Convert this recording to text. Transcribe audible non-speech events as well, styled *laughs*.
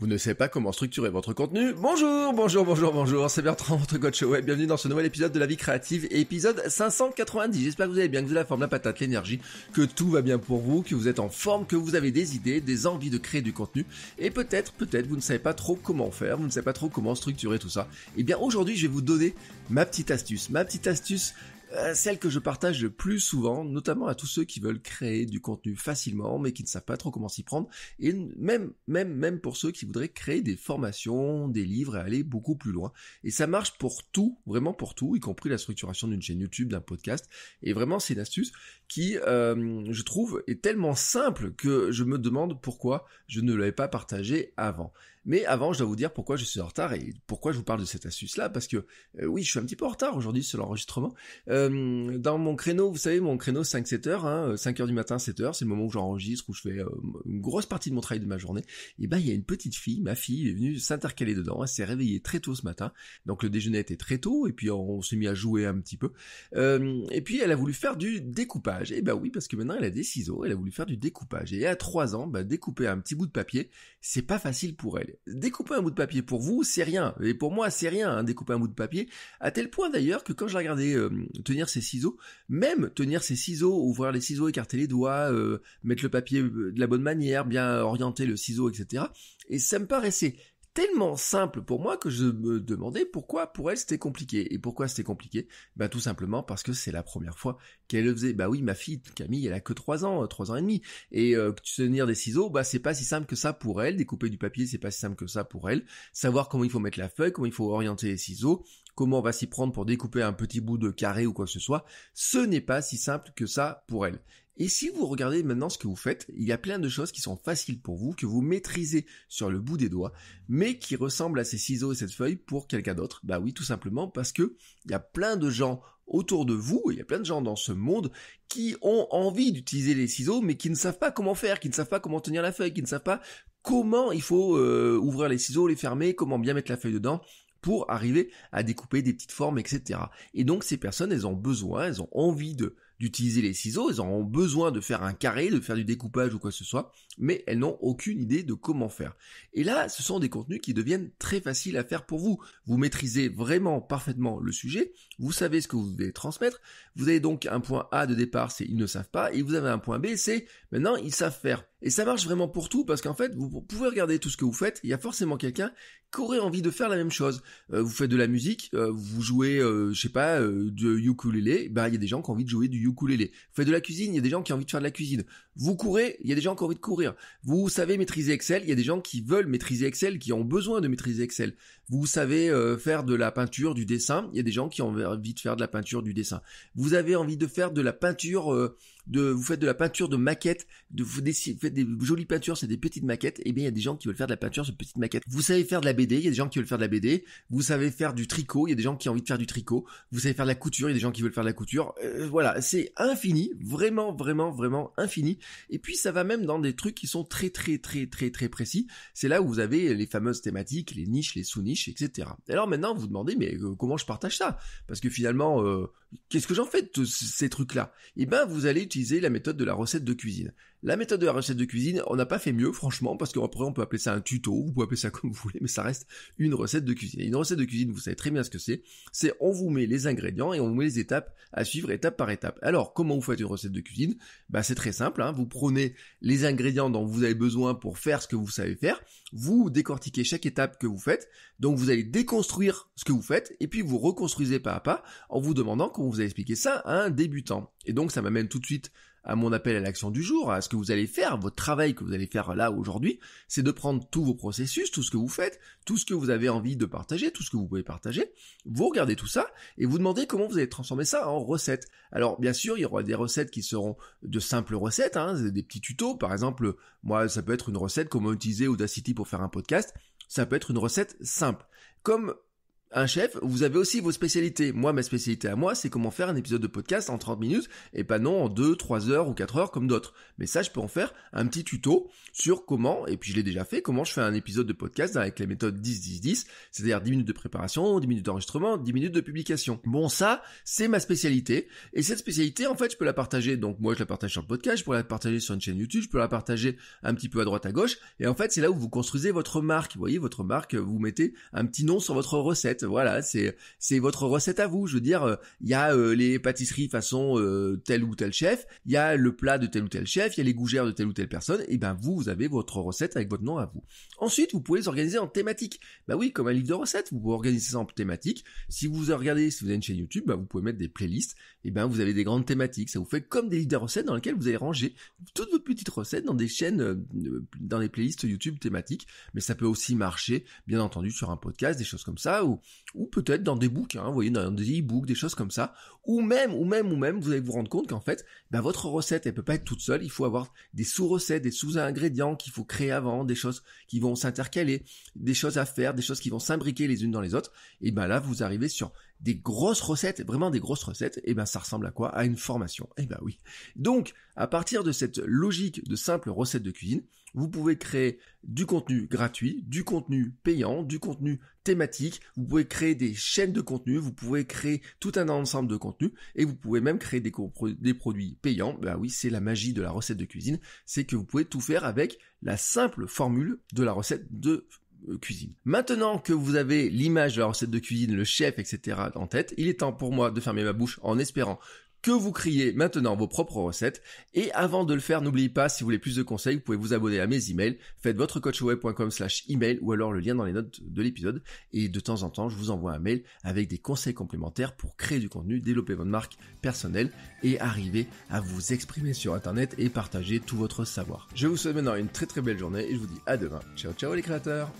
Vous ne savez pas comment structurer votre contenu Bonjour, bonjour, bonjour, bonjour, c'est Bertrand, votre coach web. Bienvenue dans ce nouvel épisode de la vie créative, épisode 590. J'espère que vous allez bien, que vous avez la forme, la patate, l'énergie, que tout va bien pour vous, que vous êtes en forme, que vous avez des idées, des envies de créer du contenu. Et peut-être, peut-être, vous ne savez pas trop comment faire, vous ne savez pas trop comment structurer tout ça. Eh bien, aujourd'hui, je vais vous donner ma petite astuce, ma petite astuce euh, celle que je partage le plus souvent, notamment à tous ceux qui veulent créer du contenu facilement, mais qui ne savent pas trop comment s'y prendre, et même, même, même pour ceux qui voudraient créer des formations, des livres et aller beaucoup plus loin. Et ça marche pour tout, vraiment pour tout, y compris la structuration d'une chaîne YouTube, d'un podcast. Et vraiment, c'est une astuce qui, euh, je trouve, est tellement simple que je me demande pourquoi je ne l'avais pas partagé avant. Mais avant, je dois vous dire pourquoi je suis en retard et pourquoi je vous parle de cette astuce-là, parce que euh, oui, je suis un petit peu en retard aujourd'hui sur l'enregistrement. Euh, dans mon créneau, vous savez, mon créneau 5-7 heures, hein, 5 euh, heures du matin, 7 heures, c'est le moment où j'enregistre, où je fais une grosse partie de mon travail de ma journée. Et ben, il y a une petite fille, ma fille, est venue s'intercaler dedans. Elle s'est réveillée très tôt ce matin, donc le déjeuner était très tôt, et puis on s'est mis à jouer un petit peu. et puis elle a voulu faire du découpage. Et ben oui, parce que maintenant elle a des ciseaux, elle a voulu faire du découpage. Et à 3 ans, ben, découper un petit bout de papier, c'est pas facile pour elle. Découper un bout de papier pour vous, c'est rien. Et pour moi, c'est rien, hein, découper un bout de papier. À tel point d'ailleurs que quand je regardais euh, tenir ses ciseaux, même tenir ses ciseaux, ouvrir les ciseaux, écarter les doigts, euh, mettre le papier euh, de la bonne manière, bien orienter le ciseau, etc. Et ça me paraissait tellement simple pour moi que je me demandais pourquoi pour elle c'était compliqué. Et pourquoi c'était compliqué Bah tout simplement parce que c'est la première fois qu'elle le faisait. Bah oui, ma fille Camille, elle a que 3 ans, 3 euh, ans et demi. Et euh, tenir des ciseaux, bah c'est pas si simple que ça pour elle. Découper du papier, c'est pas si simple que ça pour elle. Savoir comment il faut mettre la feuille, comment il faut orienter les ciseaux, comment on va s'y prendre pour découper un petit bout de carré ou quoi que ce soit, ce n'est pas si simple que ça pour elle. Et si vous regardez maintenant ce que vous faites, il y a plein de choses qui sont faciles pour vous, que vous maîtrisez sur le bout des doigts, mais qui ressemblent à ces ciseaux et cette feuille pour quelqu'un d'autre. Bah oui, tout simplement parce que il y a plein de gens autour de vous, il y a plein de gens dans ce monde qui ont envie d'utiliser les ciseaux, mais qui ne savent pas comment faire, qui ne savent pas comment tenir la feuille, qui ne savent pas comment il faut euh, ouvrir les ciseaux, les fermer, comment bien mettre la feuille dedans pour arriver à découper des petites formes, etc. Et donc ces personnes, elles ont besoin, elles ont envie de d'utiliser les ciseaux, elles auront besoin de faire un carré, de faire du découpage ou quoi que ce soit, mais elles n'ont aucune idée de comment faire. Et là, ce sont des contenus qui deviennent très faciles à faire pour vous. Vous maîtrisez vraiment parfaitement le sujet, vous savez ce que vous devez transmettre, vous avez donc un point A de départ, c'est ils ne savent pas, et vous avez un point B, c'est maintenant ils savent faire. Et ça marche vraiment pour tout parce qu'en fait, vous pouvez regarder tout ce que vous faites, il y a forcément quelqu'un qui aurait envie de faire la même chose. Euh, vous faites de la musique, euh, vous jouez, euh, je sais pas, euh, du ukulélé, bah il y a des gens qui ont envie de jouer du ukulélé. Vous faites de la cuisine, il y a des gens qui ont envie de faire de la cuisine. Vous courez, il y a des gens qui ont envie de courir. Vous savez maîtriser Excel, il y a des gens qui veulent maîtriser Excel, qui ont besoin de maîtriser Excel. Vous savez faire de la peinture, du dessin, il y a des gens qui ont envie de faire de la peinture, du dessin. Vous avez envie de faire de la peinture, de, vous faites de la peinture de maquette, de vous dessiner des jolies peintures c'est des petites maquettes, et eh bien il y a des gens qui veulent faire de la peinture sur petites maquettes. Vous savez faire de la BD, il y a des gens qui veulent faire de la BD. Vous savez faire du tricot, il y a des gens qui ont envie de faire du tricot. Vous savez faire de la couture, il y a des gens qui veulent faire de la couture. Euh, voilà, c'est infini, vraiment, vraiment, vraiment infini. Et puis ça va même dans des trucs qui sont très, très, très, très, très précis. C'est là où vous avez les fameuses thématiques, les niches, les sous-niches, etc. Alors maintenant, vous, vous demandez, mais euh, comment je partage ça Parce que finalement, euh, Qu'est-ce que j'en fais de ces trucs-là Eh ben, vous allez utiliser la méthode de la recette de cuisine. La méthode de la recette de cuisine, on n'a pas fait mieux, franchement, parce qu'après on peut appeler ça un tuto, vous pouvez appeler ça *laughs* comme vous voulez, mais ça reste une recette de cuisine. une recette de cuisine, vous savez très bien ce que c'est. C'est on vous met les ingrédients et on vous met les étapes à suivre étape par étape. Alors, comment vous faites une recette de cuisine Bah, c'est très simple. Hein. vous prenez les ingrédients dont vous avez besoin pour faire ce que vous savez faire. Vous décortiquez chaque étape que vous faites. Donc, vous allez déconstruire ce que vous faites et puis vous reconstruisez pas à pas en vous demandant vous a expliqué ça à un débutant. Et donc ça m'amène tout de suite à mon appel à l'action du jour, à ce que vous allez faire, votre travail que vous allez faire là aujourd'hui, c'est de prendre tous vos processus, tout ce que vous faites, tout ce que vous avez envie de partager, tout ce que vous pouvez partager, vous regardez tout ça et vous demandez comment vous allez transformer ça en recette. Alors bien sûr, il y aura des recettes qui seront de simples recettes, hein, des petits tutos, par exemple, moi ça peut être une recette comment utiliser Audacity pour faire un podcast, ça peut être une recette simple. Comme un chef, vous avez aussi vos spécialités. Moi, ma spécialité à moi, c'est comment faire un épisode de podcast en 30 minutes et pas non en 2, 3 heures ou 4 heures comme d'autres. Mais ça, je peux en faire un petit tuto sur comment, et puis je l'ai déjà fait, comment je fais un épisode de podcast avec la méthode 10-10-10, c'est-à-dire 10 minutes de préparation, 10 minutes d'enregistrement, 10 minutes de publication. Bon, ça, c'est ma spécialité. Et cette spécialité, en fait, je peux la partager. Donc moi, je la partage sur le podcast, je peux la partager sur une chaîne YouTube, je peux la partager un petit peu à droite, à gauche. Et en fait, c'est là où vous construisez votre marque. Vous voyez, votre marque, vous mettez un petit nom sur votre recette voilà, c'est c'est votre recette à vous. Je veux dire, euh, il y a euh, les pâtisseries façon euh, tel ou tel chef, il y a le plat de tel ou tel chef, il y a les gougères de telle ou telle personne. Et ben vous, vous avez votre recette avec votre nom à vous. Ensuite, vous pouvez les organiser en thématique. Bah oui, comme un livre de recettes, vous pouvez organiser ça en thématique. Si vous regardez, si vous avez une chaîne YouTube, bah, vous pouvez mettre des playlists. Et ben vous avez des grandes thématiques. Ça vous fait comme des livres de recettes dans lesquelles vous allez ranger toutes vos petites recettes dans des chaînes, dans des playlists YouTube thématiques. Mais ça peut aussi marcher, bien entendu, sur un podcast, des choses comme ça, ou ou peut-être dans des bouquins, hein, vous voyez, dans des e-books, des choses comme ça, ou même, ou même, ou même, vous allez vous rendre compte qu'en fait, ben, votre recette, elle peut pas être toute seule, il faut avoir des sous-recettes, des sous-ingrédients qu'il faut créer avant, des choses qui vont s'intercaler, des choses à faire, des choses qui vont s'imbriquer les unes dans les autres, et ben là, vous arrivez sur des grosses recettes, vraiment des grosses recettes, et ben ça ressemble à quoi À une formation, et ben oui. Donc, à partir de cette logique de simple recette de cuisine, vous pouvez créer du contenu gratuit, du contenu payant, du contenu thématique, vous pouvez créer des chaînes de contenu, vous pouvez créer tout un ensemble de contenus et vous pouvez même créer des, produits payants. Bah oui, c'est la magie de la recette de cuisine, c'est que vous pouvez tout faire avec la simple formule de la recette de euh, cuisine. Maintenant que vous avez l'image de la recette de cuisine, le chef, etc. en tête, il est temps pour moi de fermer ma bouche en espérant que vous criez maintenant vos propres recettes. Et avant de le faire, n'oubliez pas, si vous voulez plus de conseils, vous pouvez vous abonner à mes emails. Faites votre coachweb.com slash email ou alors le lien dans les notes de l'épisode. Et de temps en temps, je vous envoie un mail avec des conseils complémentaires pour créer du contenu, développer votre marque personnelle et arriver à vous exprimer sur Internet et partager tout votre savoir. Je vous souhaite maintenant une très très belle journée et je vous dis à demain. Ciao ciao les créateurs